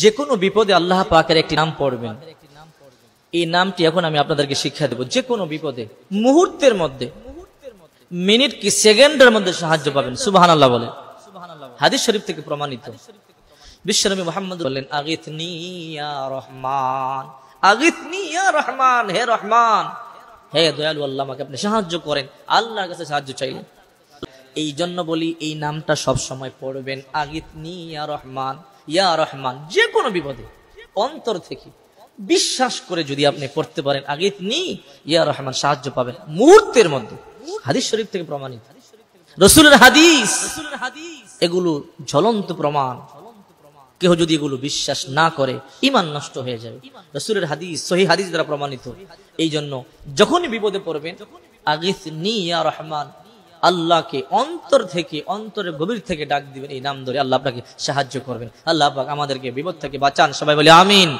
যে কোনো বিপদে আল্লাহ পাকের একটি নাম পড়বেন এই নামটি এখন আমি আপনাদেরকে শিক্ষা দেব যে কোনো বিপদে মুহূর্তের মধ্যে মিনিট কি সেকেন্ডের মধ্যে সাহায্য পাবেন সুবাহ আল্লাহ বলে হাদিস শরীফ থেকে প্রমাণিত মোহাম্মদ বললেন আগিত রহমান আগিত রহমান হে রহমান হে দয়ালু আল্লাহ আমাকে আপনি সাহায্য করেন আল্লাহর কাছে সাহায্য চাইলেন এই জন্য বলি এই নামটা সব সময় পড়বেন আগিত রহমান ইয়া রহমান যে কোনো বিপদে অন্তর থেকে বিশ্বাস করে যদি আপনি পড়তে পারেন আগে নি ইয়া রহমান সাহায্য পাবেন মুহূর্তের মধ্যে হাদিস শরীফ থেকে প্রমাণিত রসুলের হাদিস এগুলো জ্বলন্ত প্রমাণ কেহ যদি এগুলো বিশ্বাস না করে ইমান নষ্ট হয়ে যাবে রসুলের হাদিস সহি হাদিস দ্বারা প্রমাণিত এই জন্য যখনই বিপদে পড়বেন আগিস নি ইয়া রহমান আল্লাহকে অন্তর থেকে অন্তরে গভীর থেকে ডাক দিবেন এই নাম ধরে আল্লাহ আপনাকে সাহায্য করবেন আল্লাহ আমাদেরকে বিপদ থেকে বাঁচান সবাই বলে আমিন